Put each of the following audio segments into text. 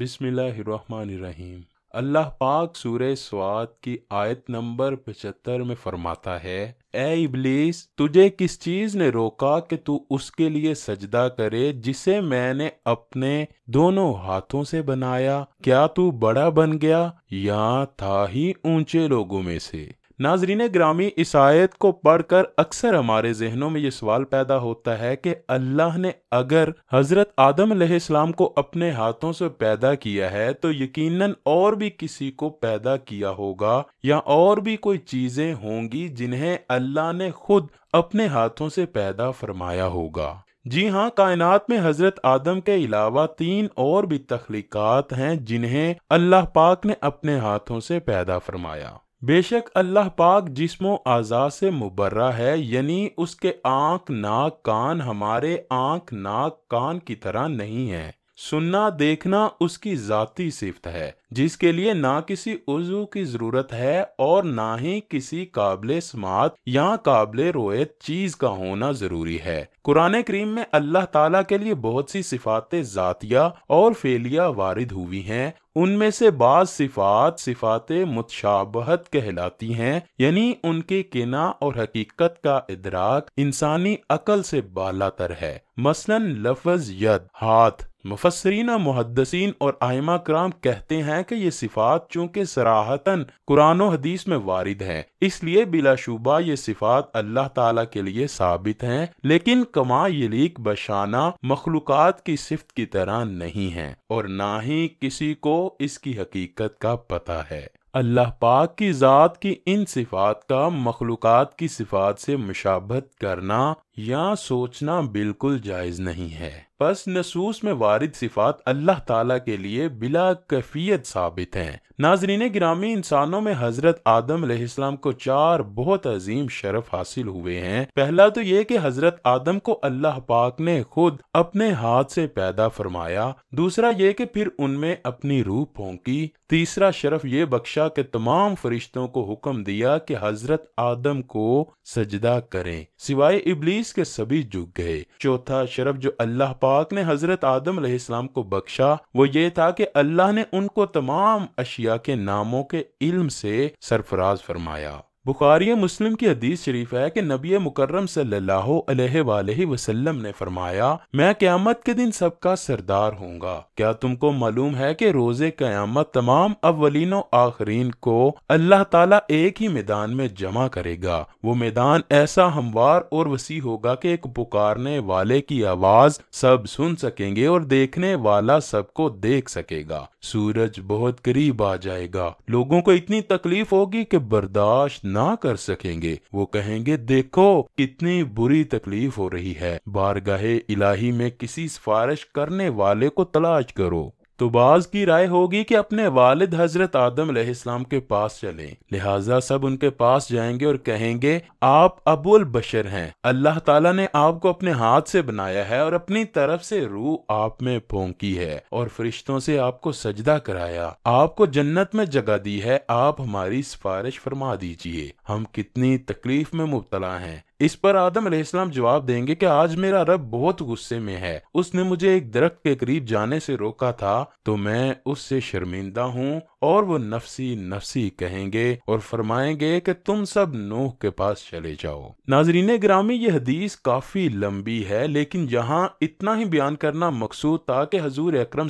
बिस्मिल्लाहिर्रहमानिर्रहीम अल्लाह पाक सूर्य स्वाद की आयत नंबर पचहत्तर में फरमाता है ए इबलीस तुझे किस चीज ने रोका कि तू उसके लिए सजदा करे जिसे मैंने अपने दोनों हाथों से बनाया क्या तू बड़ा बन गया या था ही ऊंचे लोगों में से नाजरीन ग्रामी ईसायत को को पढ़कर अक्सर हमारे जहनों में ये सवाल पैदा होता है कि अल्लाह ने अगर हज़रत आदम आदम्लाम को अपने हाथों से पैदा किया है तो यकीनन और भी किसी को पैदा किया होगा या और भी कोई चीज़ें होंगी जिन्हें अल्लाह ने खुद अपने हाथों से पैदा फरमाया होगा जी हाँ कायनात में हजरत आदम के अलावा तीन और भी तख्लीकत हैं जिन्हें अल्लाह पाक ने अपने हाथों से पैदा फरमाया बेशक अल्लाह पाक जिसमो आज़ा से मुबर्रा है यानी उसके आँख नाक कान हमारे आँख नाक कान की तरह नहीं है सुनना देखना उसकी जाती सिफत है जिसके लिए ना किसी उर्जू की जरूरत है और ना ही किसी काबिल समात या काबिल रोयत चीज का होना जरूरी है कुरान करीम में अल्लाह तला के लिए बहुत सी सिफात जातिया और फेलिया वारिद हुई है उनमें से बाज सिफात सिफात मुतशाबहत कहलाती हैं यानी उनके किना और हकीकत का इदराक इंसानी अकल से बाला तर है मसलन लफज यद हाथ मुफसरीन मुहदसिन और आयमा कराम कहते हैं कि ये सिफात चूंकि सराहतन कुरान हदीस में वारिद है इसलिए बिलाशुबा ये सिफात अल्लाह तला के लिए साबित हैं लेकिन कमा यलीक बशाना मखलूक की सिफत की तरह नहीं है और ना ही किसी को इसकी हकीकत का पता है अल्लाह पाक की ज़ात की इन सिफात का मखलूक की सिफात से मुशाबत करना यहाँ सोचना बिल्कुल जायज नहीं है बस नसूस में वारिद सिफात अल्लाह ताला के लिए बिला कैफियत साबित हैं नाजरीन ग्रामी इंसानों में हजरत आदम आदम को चार बहुत अजीम शरफ हासिल हुए हैं पहला तो ये कि हजरत आदम को अल्लाह पाक ने खुद अपने हाथ से पैदा फरमाया दूसरा ये कि फिर उनमें अपनी रूह फोंकी तीसरा शरफ ये बख्शा के तमाम फरिश्तों को हुक्म दिया कि हजरत आदम को सजदा करें सिवाय इबलीस पुलिस के सभी झुक गए चौथा शरफ जो अल्लाह पाक ने हजरत आदम आदम को बख्शा वो ये था कि अल्लाह ने उनको तमाम अशिया के नामों के इल्म से सरफराज फरमाया बुखारी मुस्लिम की हदीस शरीफ है कि नबी मुकर्रम सल्लल्लाहु अलैहि वसल्लम ने फरमाया मैं क्यामत के दिन सबका सरदार हूँगा क्या तुमको मालूम है कि रोजे क्यामत तमाम अवलिनो आखरीन को अल्लाह ताला एक ही मैदान में जमा करेगा वो मैदान ऐसा हमवार और वसी होगा कि एक पुकारने वाले की आवाज सब सुन सकेंगे और देखने वाला सबको देख सकेगा सूरज बहुत करीब आ जाएगा लोगों को इतनी तकलीफ होगी की बर्दाश्त ना कर सकेंगे वो कहेंगे देखो कितनी बुरी तकलीफ हो रही है बारगाहे इलाही में किसी सिफारिश करने वाले को तलाश करो तो बाज की राय होगी कि अपने वालिद हजरत आदम इस्लाम के पास चलें लिहाजा सब उनके पास जाएंगे और कहेंगे आप अबुल बशर हैं अल्लाह ताला ने आपको अपने हाथ से बनाया है और अपनी तरफ से रूह आप में फोंकी है और फरिश्तों से आपको सजदा कराया आपको जन्नत में जगह दी है आप हमारी सिफारिश फरमा दीजिए हम कितनी तकलीफ में मुबतला हैं इस पर आदम अलैहिस्सलाम जवाब देंगे कि आज मेरा रब बहुत गुस्से में है उसने मुझे एक दरख्त के करीब जाने से रोका था तो मैं उससे शर्मिंदा हूँ और वो नफसी नफसी कहेंगे और फरमाएंगे कि तुम सब नूह के पास चले जाओ नाजरीन ग्रामी यह हदीस काफी लंबी है लेकिन यहाँ इतना ही बयान करना मकसूद था कि हजूर अक्रम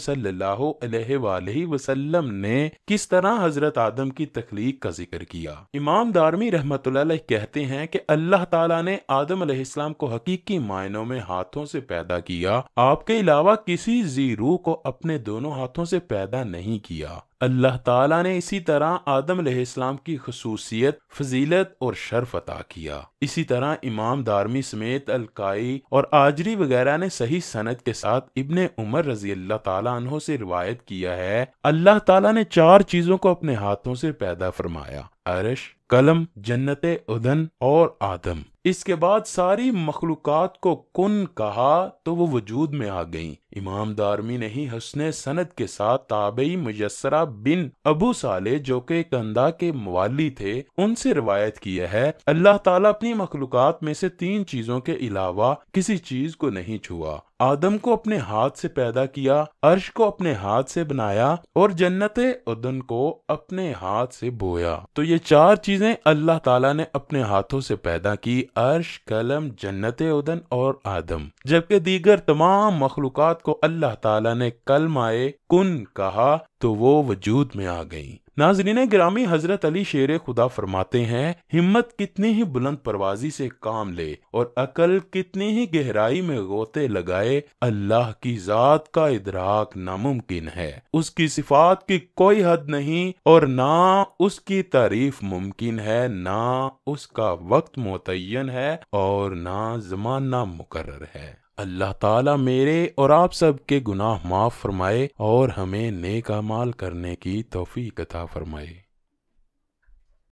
सलाम ने किस तरह हजरत आदम की तखलीक का जिक्र किया इमाम दारमी रहमत कहते हैं कि अल्लाह ताला अल्लाह ने आदम अलैहिस्सलाम को हकीकी मायनों में हाथों से पैदा किया आपके अलावा किसी जी रूह को अपने दोनों हाथों से पैदा नहीं किया अल्लाह ताला ने इसी तरह आदम इस्लाम की खसूसियत फजीलत और शर्फ अता किया इसी तरह इमाम दारमी समेत अलकाई और आजरी वगैरह ने सही सनत के साथ इबन उमर रजी अल्लाह तहों से रिवायत किया है अल्लाह ताला ने चार चीजों को अपने हाथों से पैदा फरमाया अरश कलम जन्नत उधन और आदम इसके बाद सारी मखलूक को कुन कहा तो वो वजूद में आ गईं इमाम दारमी ने ही हसने सनत के साथ ताबई मुजस्सरा बिन अबू साले जो के कंदा के मवाली थे उनसे रिवायत किया है अल्लाह ताला अपनी मखलूक में से तीन चीजों के अलावा किसी चीज को नहीं छुआ आदम को अपने हाथ से पैदा किया अर्श को अपने हाथ से बनाया और जन्नत उदन को अपने हाथ से बोया तो ये चार चीजें अल्लाह ताला ने अपने हाथों से पैदा की अर्श कलम जन्नत उदन और आदम जबकि दीगर तमाम मखलूक को अल्लाह ताला ने आए कुन कहा तो वो वजूद में आ गई नाजरीन ग्रामी हजरत अली शेर खुदा फरमाते हैं हिम्मत कितनी ही बुलंद परवाजी से काम ले और अकल कितनी ही गहराई में गोते लगाए अल्लाह की जात का इधराक नामुमकिन है उसकी सिफात की कोई हद नहीं और ना उसकी तारीफ मुमकिन है ना उसका वक्त मुतन है और ना जमाना मुकर है अल्लाह ताला मेरे और आप सब के गुनाह माफ़ फरमाए और हमें नेक अमाल करने की तोफ़ी कथा फरमाए